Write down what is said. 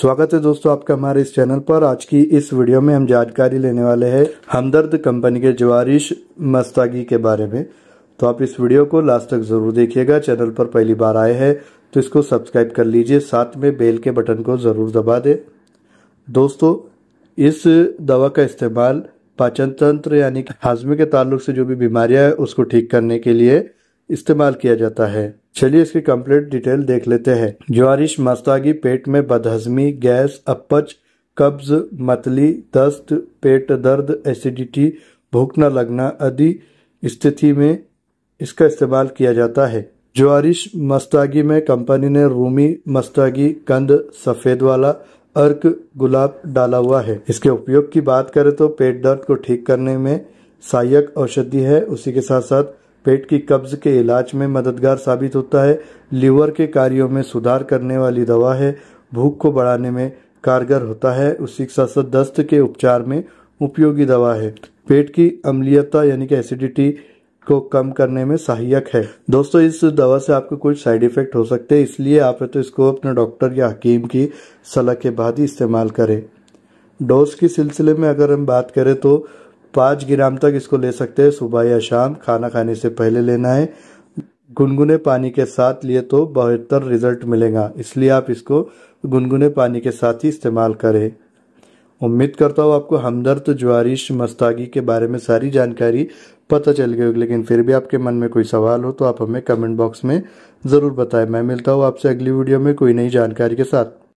स्वागत है दोस्तों आपका हमारे इस चैनल पर आज की इस वीडियो में हम जानकारी लेने वाले हैं हमदर्द कंपनी के जवारिश मस्तागी के बारे में तो आप इस वीडियो को लास्ट तक ज़रूर देखिएगा चैनल पर पहली बार आए हैं तो इसको सब्सक्राइब कर लीजिए साथ में बेल के बटन को ज़रूर दबा दे दोस्तों इस दवा का इस्तेमाल पाचन तंत्र यानी हाजमे के ताल्लुक से जो भी बीमारियां है उसको ठीक करने के लिए इस्तेमाल किया जाता है चलिए इसकी कंप्लीट डिटेल देख लेते हैं ज्वारिश मस्तागी पेट में बदहजमी गैस अपच कब्ज मतली दस्त पेट दर्द एसिडिटी भूख न लगना आदि स्थिति में इसका इस्तेमाल किया जाता है ज्वारिश मस्तागी में कंपनी ने रूमी मस्तागी कंद सफ़ेद वाला अर्क गुलाब डाला हुआ है इसके उपयोग की बात करें तो पेट दर्द को ठीक करने में सहायक औषधि है उसी के साथ साथ पेट की कब्ज के इलाज में मददगार साबित होता है लीवर के कार्यों में सुधार करने वाली दवा है भूख को बढ़ाने में कारगर होता है उसी के साथ साथ दस्त के उपचार में उपयोगी दवा है पेट की अम्लीयता यानी कि एसिडिटी को कम करने में सहायक है दोस्तों इस दवा से आपको कुछ साइड इफेक्ट हो सकते हैं इसलिए आप तो इसको अपने डॉक्टर या हकीम की सलाह के बाद ही इस्तेमाल करें डोज के सिलसिले में अगर हम बात करें तो पाँच ग्राम तक इसको ले सकते हैं सुबह या शाम खाना खाने से पहले लेना है गुनगुने पानी के साथ लिए तो बेहतर रिजल्ट मिलेगा इसलिए आप इसको गुनगुने पानी के साथ ही इस्तेमाल करें उम्मीद करता हूँ आपको हमदर्द ज्वारिश मस्तागी के बारे में सारी जानकारी पता चल गई होगी लेकिन फिर भी आपके मन में कोई सवाल हो तो आप हमें कमेंट बॉक्स में ज़रूर बताएं मैं मिलता हूँ आपसे अगली वीडियो में कोई नई जानकारी के साथ